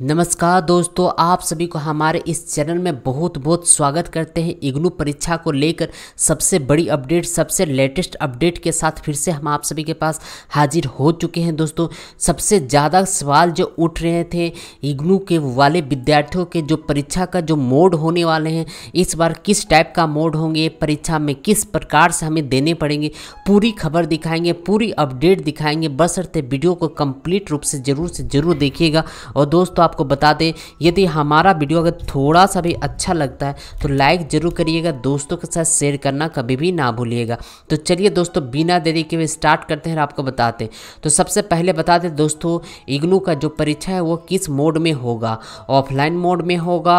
नमस्कार दोस्तों आप सभी को हमारे इस चैनल में बहुत बहुत स्वागत करते हैं इग्नू परीक्षा को लेकर सबसे बड़ी अपडेट सबसे लेटेस्ट अपडेट के साथ फिर से हम आप सभी के पास हाजिर हो चुके हैं दोस्तों सबसे ज़्यादा सवाल जो उठ रहे थे इग्नू के वाले विद्यार्थियों के जो परीक्षा का जो मोड होने वाले हैं इस बार किस टाइप का मोड होंगे परीक्षा में किस प्रकार से हमें देने पड़ेंगे पूरी खबर दिखाएंगे पूरी अपडेट दिखाएंगे बसरते वीडियो को कम्प्लीट रूप से ज़रूर से ज़रूर देखिएगा और दोस्तों आप आपको बता दें यदि हमारा वीडियो अगर थोड़ा सा भी अच्छा लगता है तो लाइक ज़रूर करिएगा दोस्तों के साथ शेयर करना कभी भी ना भूलिएगा तो चलिए दोस्तों बिना देरी के वे स्टार्ट करते हैं आपको बताते तो सबसे पहले बता दें दोस्तों इग्नू का जो परीक्षा है वो किस मोड में होगा ऑफलाइन मोड में होगा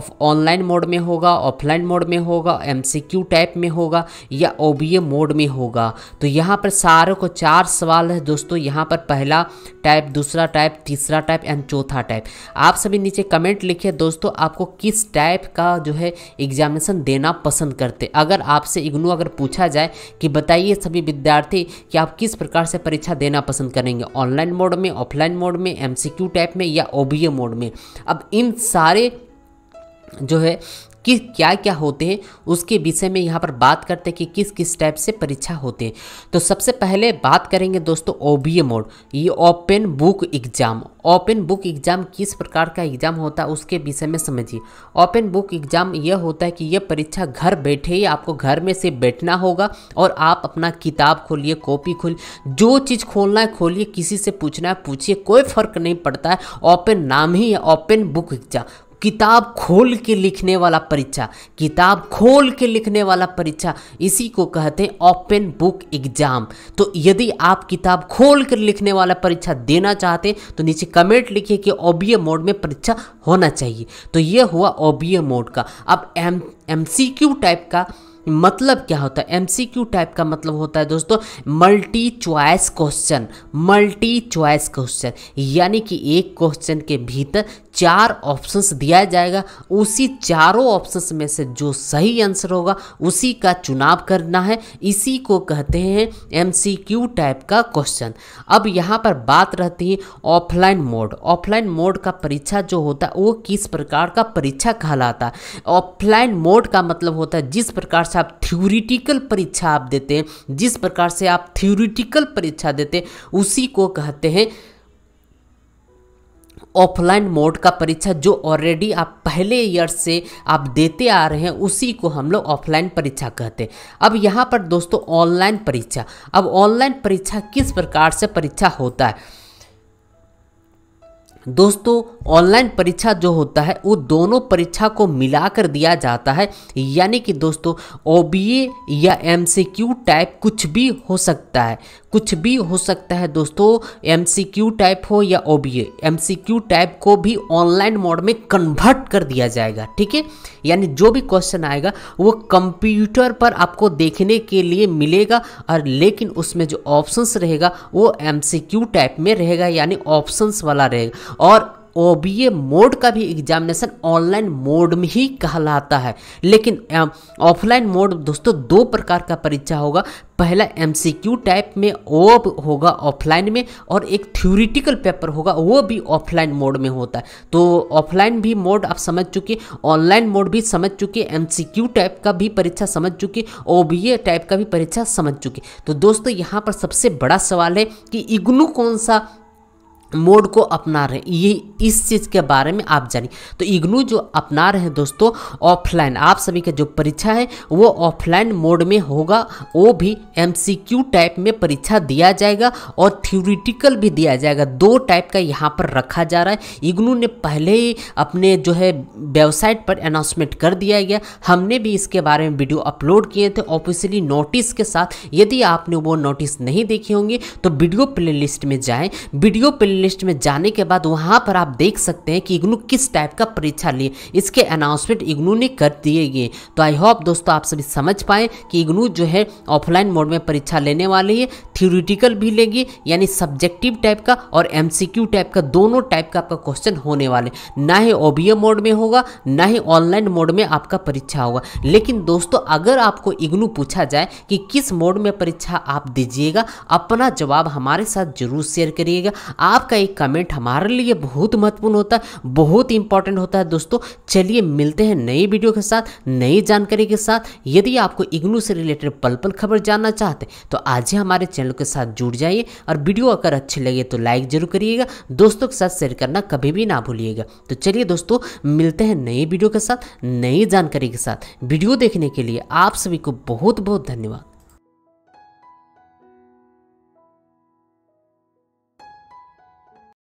ऑफ ऑनलाइन मोड में होगा ऑफलाइन मोड में होगा एम टाइप में होगा या ओ मोड में होगा तो यहाँ पर सारों को चार सवाल है दोस्तों यहाँ पर पहला टाइप दूसरा टाइप तीसरा टाइप एंड चौथा टाइप टाइप आप सभी नीचे कमेंट लिखिए दोस्तों आपको किस टाइप का जो है एग्जामिनेशन देना पसंद करते अगर आपसे इग्नू अगर पूछा जाए कि बताइए सभी विद्यार्थी कि आप किस प्रकार से परीक्षा देना पसंद करेंगे ऑनलाइन मोड में ऑफलाइन मोड में एम टाइप में या ओ मोड में अब इन सारे जो है कि क्या क्या होते हैं उसके विषय में यहाँ पर बात करते हैं कि किस किस टाइप से परीक्षा होते हैं तो सबसे पहले बात करेंगे दोस्तों ओ बी मोड ये open book exam open book exam किस प्रकार का एग्जाम होता है उसके विषय में समझिए ओपन बुक एग्जाम यह होता है कि यह परीक्षा घर बैठे ही आपको घर में से बैठना होगा और आप अपना किताब खोलिए कॉपी खोलिए जो चीज़ खोलना है खोलिए किसी से पूछना है पूछिए कोई फर्क नहीं पड़ता है ओपन नाम ही है ओपन बुक एग्जाम किताब खोल के लिखने वाला परीक्षा किताब खोल के लिखने वाला परीक्षा इसी को कहते हैं ओपन बुक एग्जाम तो यदि आप किताब खोल कर लिखने वाला परीक्षा देना चाहते हैं तो नीचे कमेंट लिखिए कि ओबीए मोड में परीक्षा होना चाहिए तो यह हुआ ओबीए मोड का अब M M C Q type का मतलब क्या होता है एमसीक्यू टाइप का मतलब होता है दोस्तों multi choice question multi choice question यानी कि एक क्वेश्चन के भीतर चार ऑप्शंस दिया जाएगा उसी चारों ऑप्शंस में से जो सही आंसर होगा उसी का चुनाव करना है इसी को कहते हैं एमसीक्यू टाइप का क्वेश्चन अब यहाँ पर बात रहती है ऑफलाइन मोड ऑफलाइन मोड का परीक्षा जो होता है वो किस प्रकार का परीक्षा कहलाता है ऑफलाइन मोड का मतलब होता है जिस प्रकार से आप थ्योरिटिकल परीक्षा आप देते हैं जिस प्रकार से आप थ्योरिटिकल परीक्षा देते हैं उसी को कहते हैं ऑफलाइन मोड का परीक्षा जो ऑलरेडी आप पहले ईयर से आप देते आ रहे हैं उसी को हम लोग ऑफलाइन परीक्षा कहते हैं अब यहाँ पर दोस्तों ऑनलाइन परीक्षा अब ऑनलाइन परीक्षा किस प्रकार से परीक्षा होता है दोस्तों ऑनलाइन परीक्षा जो होता है वो दोनों परीक्षा को मिलाकर दिया जाता है यानी कि दोस्तों ओ या एम टाइप कुछ भी हो सकता है कुछ भी हो सकता है दोस्तों एम टाइप हो या ओ बी टाइप को भी ऑनलाइन मोड में कन्वर्ट कर दिया जाएगा ठीक है यानी जो भी क्वेश्चन आएगा वो कंप्यूटर पर आपको देखने के लिए मिलेगा और लेकिन उसमें जो ऑप्शंस रहेगा वो एम टाइप में रहेगा यानी ऑप्शंस वाला रहेगा और ओ बी ए मोड का भी एग्जामिनेशन ऑनलाइन मोड में ही कहलाता है लेकिन ऑफलाइन मोड दोस्तों दो प्रकार का परीक्षा होगा पहला एम सी क्यू टाइप में ओ होगा ऑफलाइन में और एक थ्योरिटिकल पेपर होगा वो भी ऑफलाइन मोड में होता है तो ऑफलाइन भी मोड आप समझ चुके ऑनलाइन मोड भी समझ चुके एम सी क्यू टाइप का भी परीक्षा समझ चुके ओ बी ए टाइप का भी परीक्षा समझ चुके तो दोस्तों यहाँ पर सबसे बड़ा सवाल है कि इग्नू कौन सा मोड को अपना रहे हैं ये इस चीज़ के बारे में आप जानिए तो इग्नू जो अपना रहे हैं दोस्तों ऑफलाइन आप सभी का जो परीक्षा है वो ऑफलाइन मोड में होगा वो भी एमसीक्यू टाइप में परीक्षा दिया जाएगा और थ्योरिटिकल भी दिया जाएगा दो टाइप का यहाँ पर रखा जा रहा है इग्नू ने पहले ही अपने जो है वेबसाइट पर अनाउंसमेंट कर दिया गया हमने भी इसके बारे में वीडियो अपलोड किए थे ऑफिशियली नोटिस के साथ यदि आपने वो नोटिस नहीं देखे होंगे तो वीडियो प्ले में जाएँ वीडियो प्ले लिस्ट में जाने के बाद वहां पर आप देख सकते हैं कि इग्नू किस टाइप का परीक्षा लिए इसके अनाउंसमेंट इग्नू ने कर दिए गए तो आई होप दोस्तों आप सभी समझ पाए कि इग्नू जो है ऑफलाइन मोड में परीक्षा लेने वाली है थ्योरिटिकल भी लेगी यानी सब्जेक्टिव टाइप का और एम टाइप का दोनों टाइप का आपका क्वेश्चन होने वाले ना ही ओबीए मोड में होगा ना ही ऑनलाइन मोड में आपका परीक्षा होगा लेकिन दोस्तों अगर आपको इग्नू पूछा जाए कि किस मोड में परीक्षा आप दीजिएगा अपना जवाब हमारे साथ जरूर शेयर करिएगा आप आपका एक कमेंट हमारे लिए बहुत महत्वपूर्ण होता है बहुत इंपॉर्टेंट होता है दोस्तों चलिए मिलते हैं नई वीडियो के साथ नई जानकारी के साथ यदि आपको इग्नू से रिलेटेड पल पल खबर जानना चाहते तो आज ही हमारे चैनल के साथ जुड़ जाइए और वीडियो अगर अच्छी लगे तो लाइक जरूर करिएगा दोस्तों के साथ शेयर करना कभी भी ना भूलिएगा तो चलिए दोस्तों मिलते हैं नई वीडियो के साथ नई जानकारी के साथ वीडियो देखने के लिए आप सभी को बहुत बहुत धन्यवाद